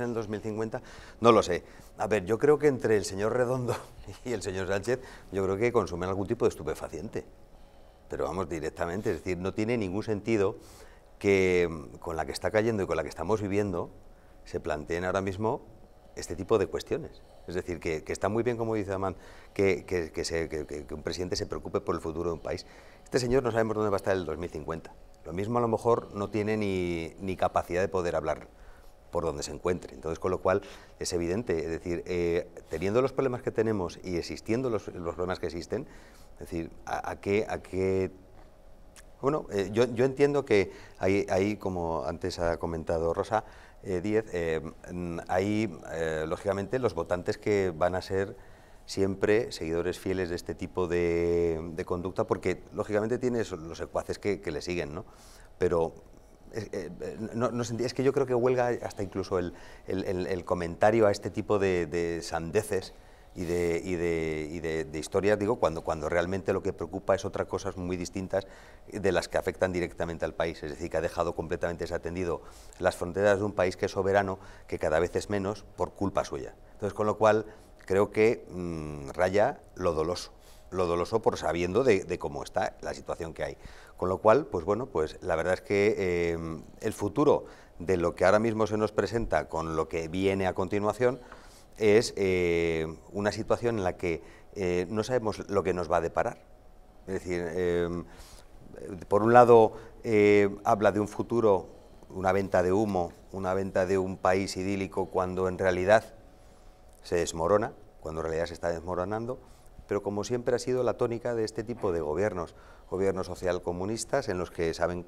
en el 2050? No lo sé. A ver, yo creo que entre el señor Redondo y el señor Sánchez, yo creo que consumen algún tipo de estupefaciente. Pero vamos directamente, es decir, no tiene ningún sentido que mm, con la que está cayendo y con la que estamos viviendo se planteen ahora mismo este tipo de cuestiones. Es decir, que, está muy bien, como dice Amán, que, un presidente se preocupe por el futuro de un país. Este señor no sabemos dónde va a estar el 2050. Lo mismo a lo mejor no tiene ni capacidad de poder hablar por donde se encuentre. Entonces, con lo cual, es evidente, es decir, eh, teniendo los problemas que tenemos y existiendo los, los problemas que existen, es decir, a, qué... A qué bueno, eh, yo, entiendo que hay, como antes ha comentado Rosa eh, eh mm, hay, lógicamente, los votantes que van a ser siempre seguidores fieles de este tipo de, conducta, porque, lógicamente, tienes los secuaces que, que le siguen, ¿no? Pero eh, no, es que yo creo que huelga hasta incluso el, comentario a este tipo de, sandeces y de, historias, digo, cuando, cuando realmente lo que preocupa es otras cosas muy distintas de las que afectan directamente al país. Es decir, que ha dejado completamente desatendido las fronteras de un país que es soberano, que cada vez es menos, por culpa suya. Entonces, con lo cual, creo que mm, raya lo doloso lo doloso por sabiendo de, cómo está la situación que hay. Con lo cual, pues bueno, pues la verdad es que eh, el futuro de lo que ahora mismo se nos presenta con lo que viene a continuación es eh, una situación en la que eh, no sabemos lo que nos va a deparar. Es decir, por un lado habla de un futuro, una venta de humo, una venta de un país idílico cuando en realidad se desmorona, cuando en realidad se está desmoronando, pero como siempre ha sido la tónica de este tipo de gobiernos, gobiernos social comunistas en los que saben